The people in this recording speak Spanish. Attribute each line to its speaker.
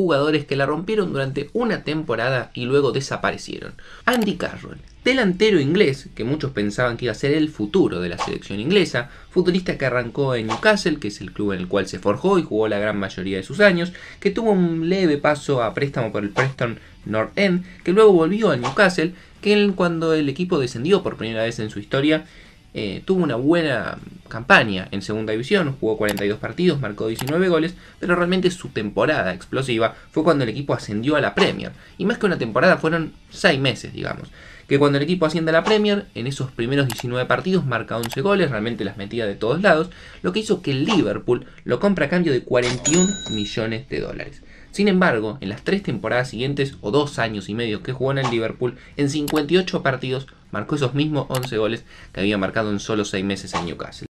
Speaker 1: jugadores que la rompieron durante una temporada y luego desaparecieron. Andy Carroll, delantero inglés, que muchos pensaban que iba a ser el futuro de la selección inglesa, futbolista que arrancó en Newcastle, que es el club en el cual se forjó y jugó la gran mayoría de sus años, que tuvo un leve paso a préstamo por el Preston North End, que luego volvió a Newcastle, que él, cuando el equipo descendió por primera vez en su historia, eh, tuvo una buena campaña en segunda división, jugó 42 partidos, marcó 19 goles, pero realmente su temporada explosiva fue cuando el equipo ascendió a la Premier. Y más que una temporada fueron 6 meses, digamos. Que cuando el equipo asciende a la Premier, en esos primeros 19 partidos marca 11 goles, realmente las metía de todos lados, lo que hizo que el Liverpool lo compra a cambio de 41 millones de dólares. Sin embargo, en las tres temporadas siguientes, o dos años y medio que jugó en el Liverpool, en 58 partidos marcó esos mismos 11 goles que había marcado en solo 6 meses en Newcastle.